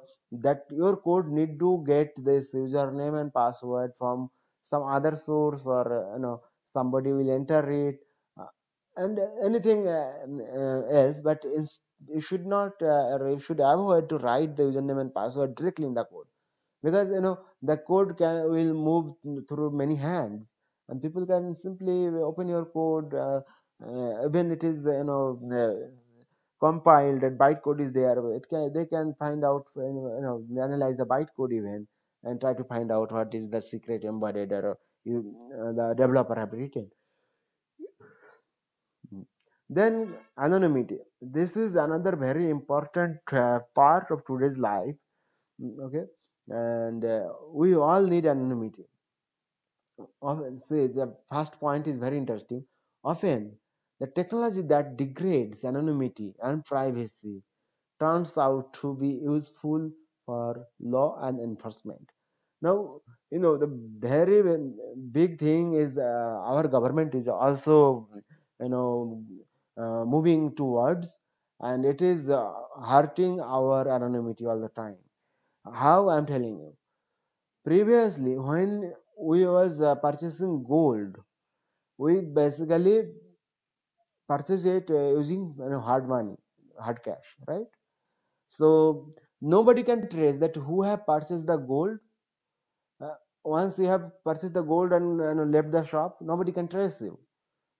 that your code need to get this username and password from some other source or uh, you know somebody will enter it uh, and anything uh, else but you should not you should avoid to write the username and password directly in the code because you know the code can will move through many hands and people can simply open your code uh, uh, when it is you know uh, compiled and bytecode is there can, they can find out you know analyze the bytecode even and try to find out what is the secret embedded or you, uh, the developer have written then anonymity this is another very important uh, part of today's life okay and uh, we all need anonymity often say the first point is very interesting often the technology that degrades anonymity and privacy turns out to be useful for law and enforcement. Now, you know, the very big thing is uh, our government is also, you know, uh, moving towards and it is uh, hurting our anonymity all the time. How I'm telling you. Previously, when we was uh, purchasing gold, we basically purchase it uh, using you know, hard money, hard cash, right? So nobody can trace that who have purchased the gold. Uh, once you have purchased the gold and you know, left the shop, nobody can trace you.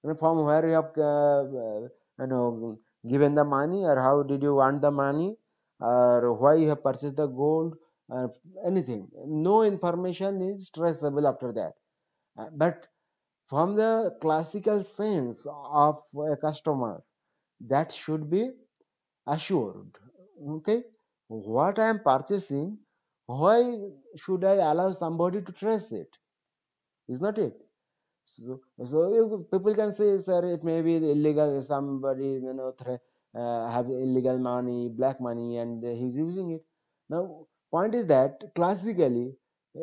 you know, from where you have uh, uh you know given the money or how did you want the money or why you have purchased the gold anything. No information is traceable after that. Uh, but from the classical sense of a customer that should be assured okay what i am purchasing why should i allow somebody to trace it is not it so, so people can say sir it may be illegal somebody you know uh, have illegal money black money and he's using it now point is that classically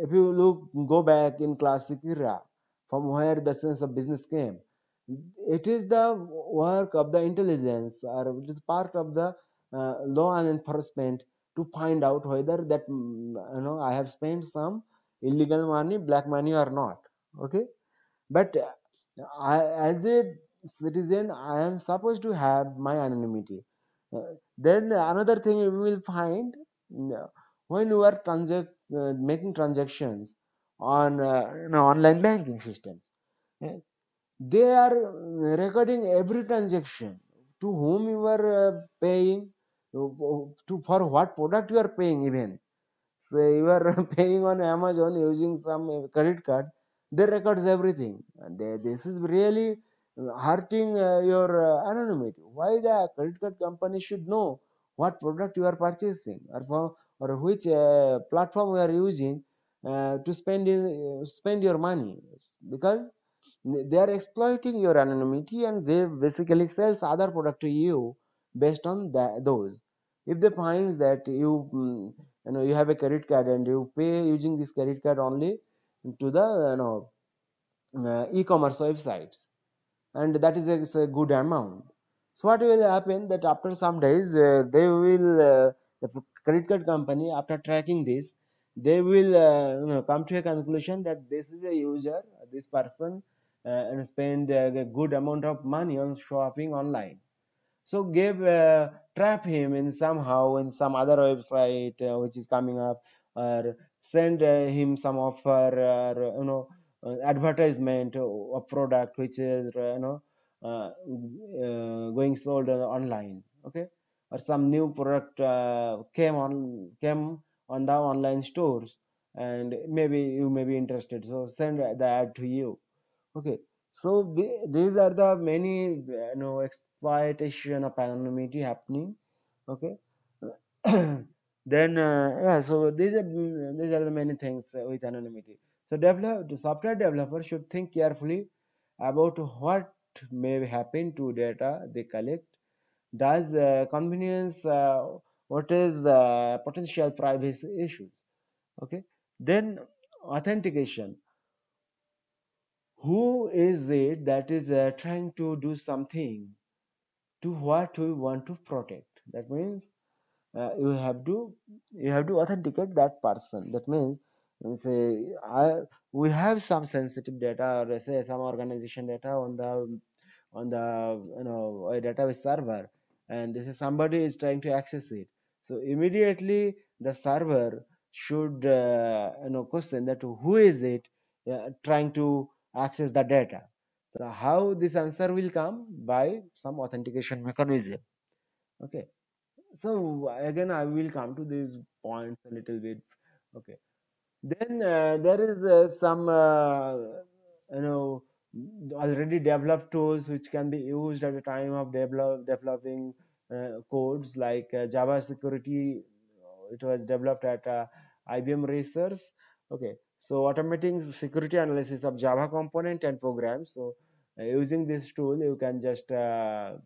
if you look go back in classic era from where the sense of business came it is the work of the intelligence or it is part of the uh, law and enforcement to find out whether that mm, you know i have spent some illegal money black money or not okay but uh, I, as a citizen i am supposed to have my anonymity uh, then another thing we will find uh, when you are transact, uh, making transactions on uh, you know, online banking system. Eh, they are recording every transaction to whom you are uh, paying, to for what product you are paying even. So you are paying on Amazon using some uh, credit card. They records everything. They, this is really hurting uh, your uh, anonymity. Why the credit card company should know what product you are purchasing or, for, or which uh, platform you are using uh, to spend uh, spend your money because they are exploiting your anonymity and they basically sells other product to you based on that, those if they finds that you mm, you know you have a credit card and you pay using this credit card only to the you know uh, e-commerce websites and that is a, a, good amount so what will happen that after some days uh, they will uh, the credit card company after tracking this they will uh, you know, come to a conclusion that this is a user this person uh, and spend uh, a good amount of money on shopping online so give uh, trap him in somehow in some other website uh, which is coming up or send uh, him some offer or you know advertisement of product which is you know going sold online okay or some new product came on came on the online stores and maybe you may be interested so send the ad to you okay so the, these are the many you know exploitation of anonymity happening okay then uh, yeah so these are these are the many things with anonymity so develop the software developer should think carefully about what may happen to data they collect does uh, convenience uh, what is the potential privacy issues okay then authentication who is it that is uh, trying to do something to what we want to protect that means uh, you have to you have to authenticate that person that means say I, we have some sensitive data or uh, say some organization data on the on the you know database server and this is somebody is trying to access it so immediately the server should uh, you know question that who is it uh, trying to access the data so how this answer will come by some authentication mechanism okay so again i will come to these points a little bit okay then uh, there is uh, some uh, you know already developed tools which can be used at the time of develop developing uh, codes like uh, Java security. Uh, it was developed at IBM Research. Okay, so automating security analysis of Java component and programs. So using this tool, you can just you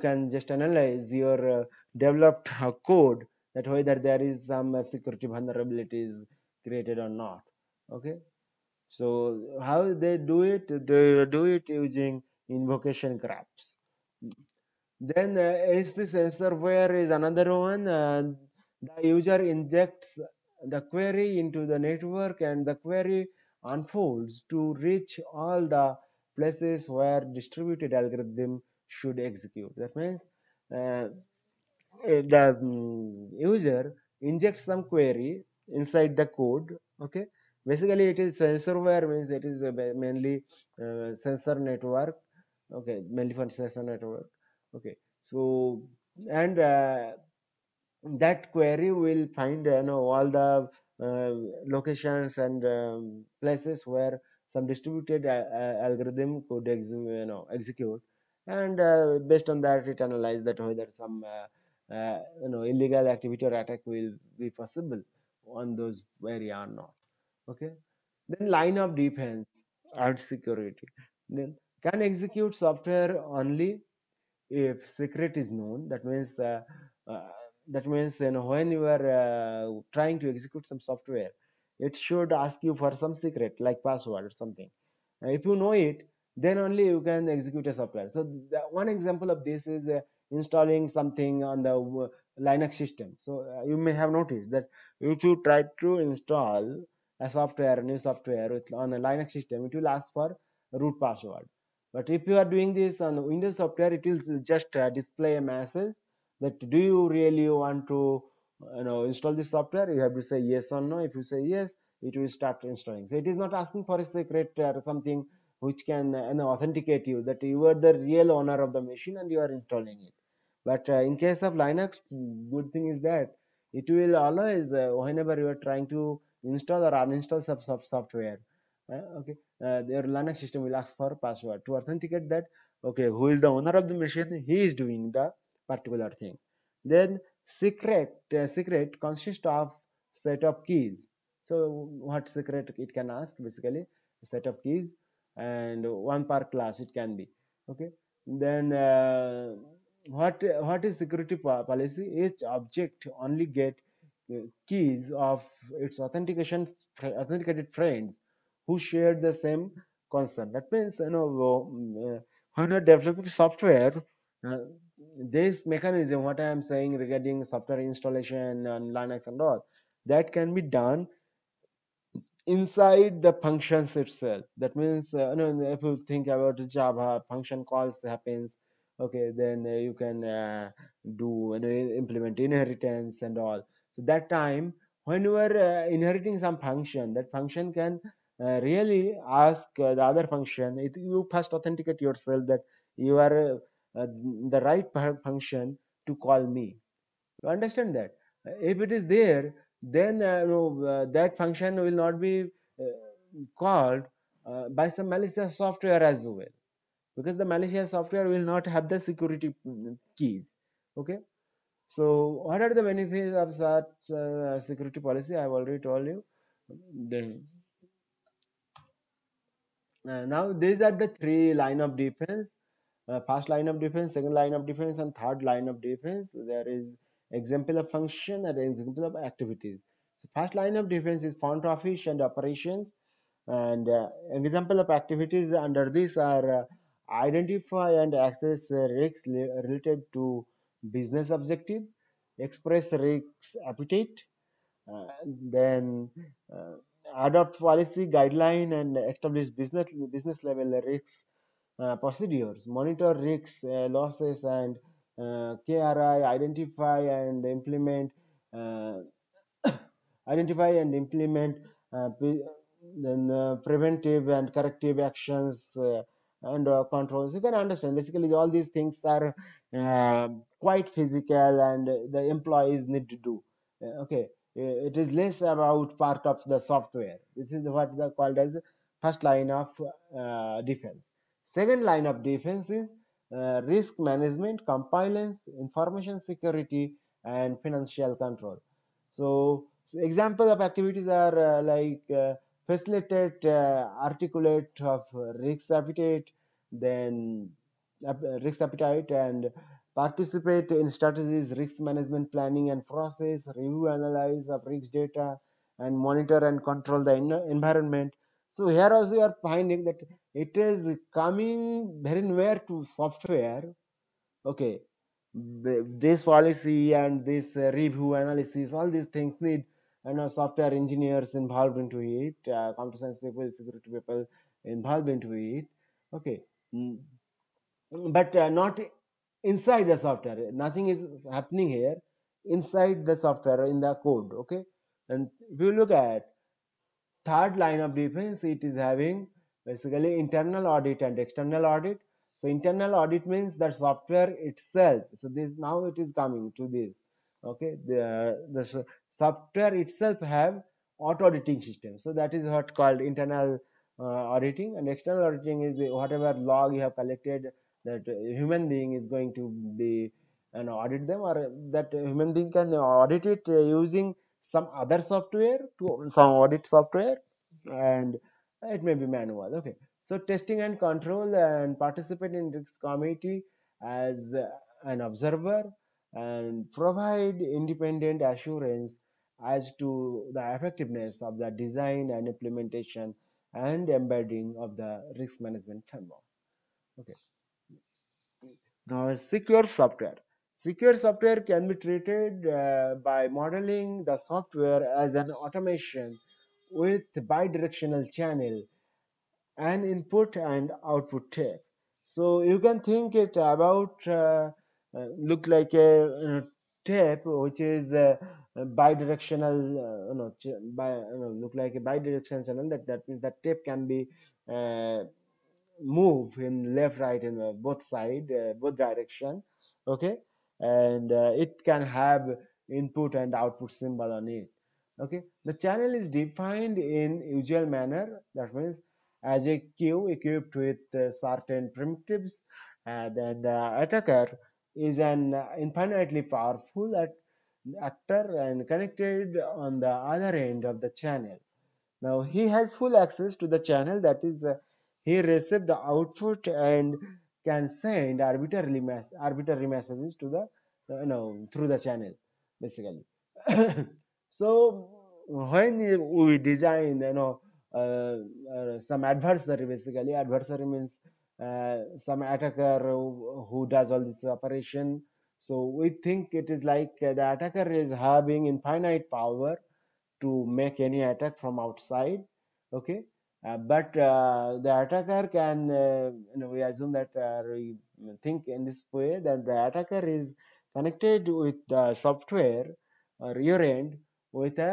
can just analyze your developed code that whether there is some security vulnerabilities created or not okay so how they do it they do it using invocation graphs then uh, SP sensorware is another one. Uh, the user injects the query into the network and the query unfolds to reach all the places where distributed algorithm should execute. That means uh, the um, user injects some query inside the code. Okay, basically it is sensorware means it is uh, mainly uh, sensor network. Okay, mainly for sensor network okay so and uh, that query will find you know all the uh, locations and um, places where some distributed uh, uh, algorithm could ex you know execute and uh, based on that it analyzes that whether some uh, you know illegal activity or attack will be possible on those area or not okay then line of defense and security then can execute software only if secret is known that means uh, uh, that means you know when you are uh, trying to execute some software it should ask you for some secret like password or something if you know it then only you can execute a software so the, one example of this is uh, installing something on the uh, linux system so uh, you may have noticed that if you try to install a software new software with, on a linux system it will ask for root password but if you are doing this on windows software it will just uh, display a message that do you really want to you know install this software you have to say yes or no if you say yes it will start installing so it is not asking for a secret or uh, something which can uh, you know, authenticate you that you are the real owner of the machine and you are installing it but uh, in case of linux good thing is that it will always uh, whenever you are trying to install or uninstall some software uh, okay uh, their linux system will ask for password to authenticate that okay who is the owner of the machine he is doing the particular thing then secret uh, secret consists of set of keys so what secret it can ask basically set of keys and one per class it can be okay then uh, what what is security policy each object only get uh, keys of its authentication authenticated friends who share the same concern. That means, you know, uh, when you're developing software, uh, this mechanism, what I am saying regarding software installation and Linux and all, that can be done inside the functions itself. That means, uh, you know, if you think about Java, function calls happens. Okay, then uh, you can uh, do you know, implement inheritance and all. So that time, when you are uh, inheriting some function, that function can uh, really ask uh, the other function it, you first authenticate yourself that you are uh, the right function to call me you understand that uh, if it is there then uh, uh, that function will not be called by some malicious software as well because the malicious software will not have the security mm, keys okay so what are the benefits of such security policy i have already told you then uh, now these are the three line of defense uh, first line of defense second line of defense and third line of defense there is example of function and example of activities so first line of defense is front office and operations and uh, example of activities under this are uh, identify and access risks related to business objective express risks appetite uh, then uh, adopt policy guideline and establish business business level risks uh, procedures monitor risks uh, losses and uh, kri identify and implement uh, identify and implement uh, then uh, preventive and corrective actions and controls you can understand basically all these things are quite physical and the employees need to do okay uh, it is less about part of the software this is what is called as first line of uh, defense second line of defense is uh, risk management compliance information security and financial control so, so example of activities are uh, like uh, facilitate uh, articulate of risk appetite then risk appetite and Participate in strategies, risk management planning and process, review, analyze of risk data, and monitor and control the environment. So here also you are finding that it is coming very near to software. Okay, this policy and this review analysis, all these things need you know software engineers involved into it, uh, computer science people, security people involved into it. Okay, mm. but uh, not inside the software nothing is happening here inside the software in the code okay and if you look at third line of defense it is having basically internal audit and external audit so internal audit means that software itself so this now it is coming to this okay the, the software itself have auto auditing system so that is what called internal uh, auditing and external auditing is whatever log you have collected that human being is going to be and audit them or that human being can audit it using some other software to some audit software and it may be manual okay so testing and control and participate in risk committee as an observer and provide independent assurance as to the effectiveness of the design and implementation and embedding of the risk management framework okay now, secure software. Secure software can be treated uh, by modeling the software as an automation with bidirectional channel and input and output tape. So you can think it about uh, uh look like a, uh, tape which is uh, a, bidirectional, uh, know, by, look like a bidirectional channel. That that means that tape can be uh, move in left right in uh, both side uh, both direction okay and uh, it can have input and output symbol on it okay the channel is defined in usual manner that means as a queue equipped with uh, certain primitives then the attacker is an infinitely powerful at actor and connected on the other end of the channel now he has full access to the channel that is uh, he receive the output and can send arbitrary arbitrary messages to the you know through the channel basically so when we design you know uh, uh, some adversary basically adversary means uh, some attacker who does all this operation so we think it is like the attacker is having infinite power to make any attack from outside okay uh, but uh, the attacker can, uh, you know, we assume that we think in this way that the attacker is connected with the software or your end with a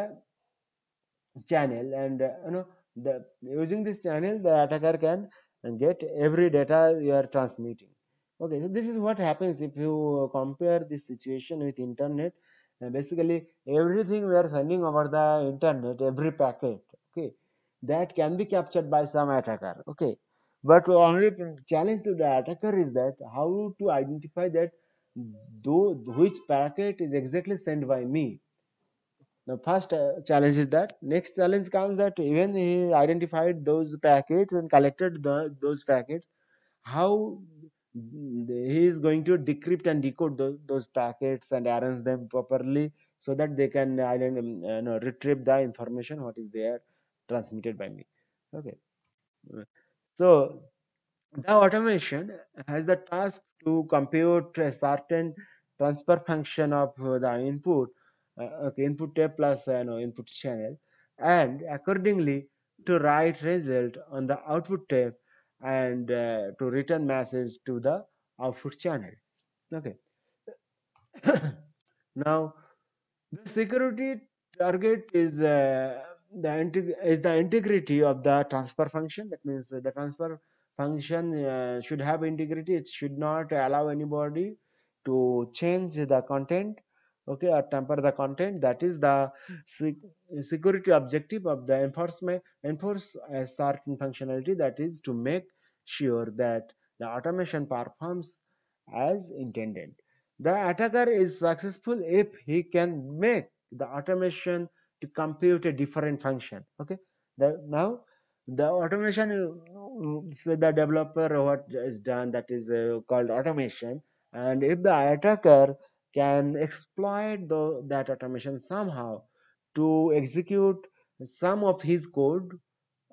channel and you know the using this channel the attacker can get every data you are transmitting okay so this is what happens if you compare this situation with internet basically everything we are sending over the internet every packet that can be captured by some attacker okay but only challenge to the attacker is that how to identify that though which packet is exactly sent by me now first uh, challenge is that next challenge comes that even he identified those packets and collected the, those packets how he is going to decrypt and decode those, those packets and arrange them properly so that they can uh, retrieve the information what is there transmitted by me okay so the automation has the task to compute a certain transfer function of uh, the input uh, okay, input tape plus uh, no, input channel and accordingly to write result on the output tape and uh, to return message to the output channel okay now the security target is uh, the is the integrity of the transfer function that means the transfer function uh, should have integrity it should not allow anybody to change the content okay or tamper the content that is the sec security objective of the enforcement enforce a certain functionality that is to make sure that the automation performs as intended the attacker is successful if he can make the automation to compute a different function okay the, now the automation uh, so the developer what is done that is uh, called automation and if the attacker can exploit the, that automation somehow to execute some of his code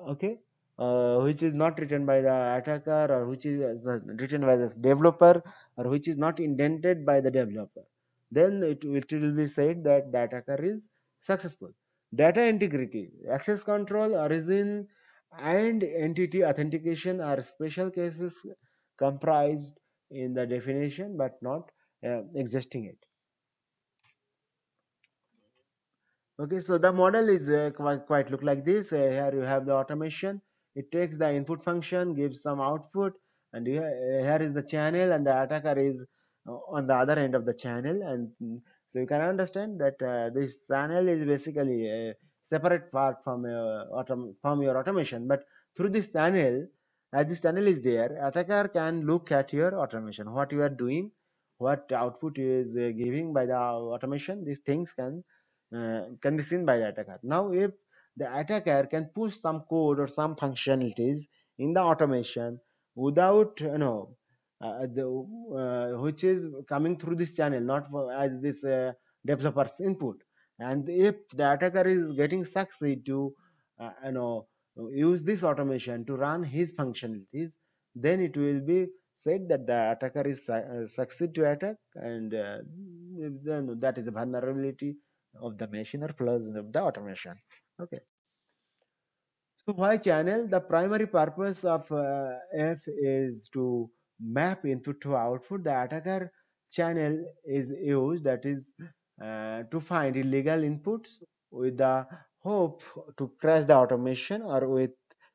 okay uh, which is not written by the attacker or which is uh, written by the developer or which is not indented by the developer then it, it will be said that the attacker is successful. Data integrity, access control, origin, and entity authentication are special cases comprised in the definition but not uh, existing it. Okay, so the model is uh, quite, quite, look like this. Uh, here you have the automation. It takes the input function, gives some output, and here uh, is the channel, and the attacker is uh, on the other end of the channel, and so you can understand that uh, this channel is basically a separate part from your, from your automation but through this channel as this channel is there attacker can look at your automation what you are doing what output is uh, giving by the automation these things can uh, can be seen by the attacker now if the attacker can push some code or some functionalities in the automation without you know uh, uh, the, uh, which is coming through this channel, not as this developer's input. And if the attacker is getting succeed to you know use this automation to run his functionalities, then it will be said that the attacker is succeed to attack and uh, then that is a vulnerability of the machine or plus of the automation okay so why channel the primary purpose of uh, f is to map input to output the attacker channel is used that is uh, to find illegal inputs with the hope to crash the automation or with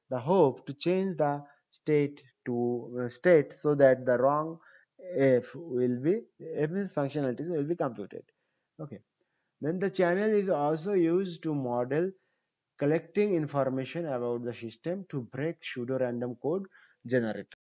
the hope to change the state to uh, state so that the wrong f will be f means functionalities will be computed okay then the channel is also used to model collecting information about the system to break pseudo random code generator